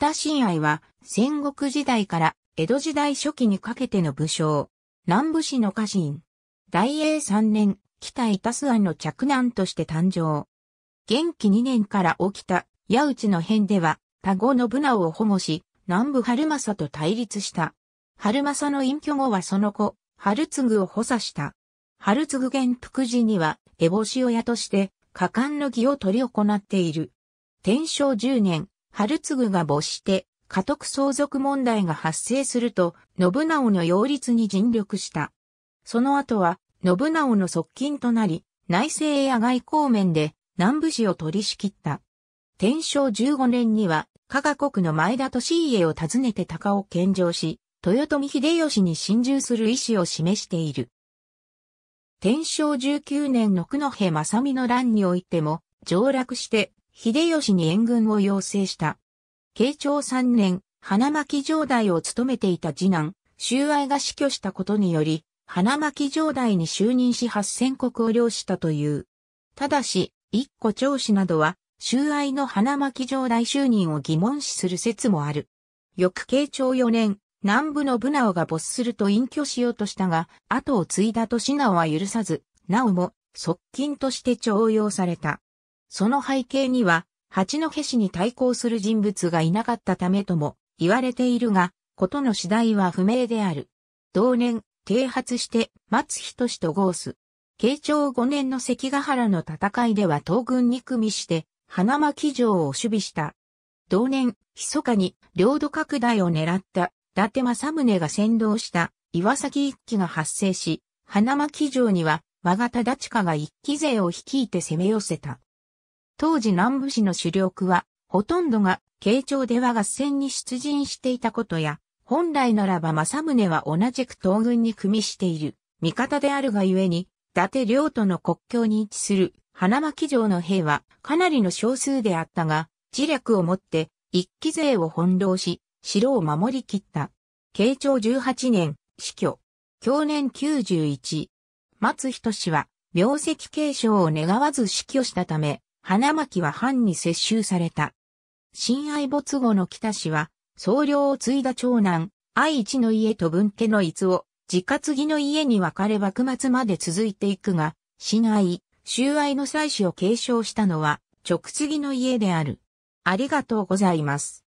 北新愛は戦国時代から江戸時代初期にかけての武将、南部市の家臣、大英三年、北イタス案の着難として誕生。元気二年から起きた、矢内の変では、田子信直を保護し、南部春政と対立した。春政の隠居後はその子、春継を補佐した。春継元福寺には、烏帽子親として、果敢の儀を取り行っている。天正十年、春次が没して、家督相続問題が発生すると、信長の擁立に尽力した。その後は、信長の側近となり、内政や外交面で南部市を取り仕切った。天正15年には、加賀国の前田利家を訪ねて鷹を献上し、豊臣秀吉に侵入する意思を示している。天正19年の九戸正美の乱においても、上洛して秀吉に援軍を要請した。慶長3年、花巻城代を務めていた次男、周愛が死去したことにより、花巻城代に就任し八千国を領したという。ただし、一個長子などは、周愛の花巻城代就任を疑問視する説もある。翌慶長4年、南部の武直が没すると隠居しようとしたが、後を継いだと信ナは許さず、なおも側近として徴用された。その背景には、八戸市に対抗する人物がいなかったためとも言われているが、ことの次第は不明である。同年、啓発して松人氏とゴース。慶長5年の関ヶ原の戦いでは東軍に組みして、花巻城を守備した。同年、密かに領土拡大を狙った伊達政宗が先導した岩崎一揆が発生し、花巻城には我が忠親が一揆勢を率いて攻め寄せた。当時南部市の主力は、ほとんどが、慶長では合戦に出陣していたことや、本来ならば政宗は同じく東軍に組みしている、味方であるがゆえに、伊達領との国境に位置する、花巻城の兵は、かなりの少数であったが、自略をもって、一期勢を翻弄し、城を守り切った。慶長18年、死去。去年91。松仁氏は、病跡継承を願わず死去したため、花巻は藩に接収された。親愛没後の北氏は、僧侶を継いだ長男、愛一の家と分家の逸を、自家継ぎの家に分かれ幕末まで続いていくが、親愛、収愛の祭祀を継承したのは、直継ぎの家である。ありがとうございます。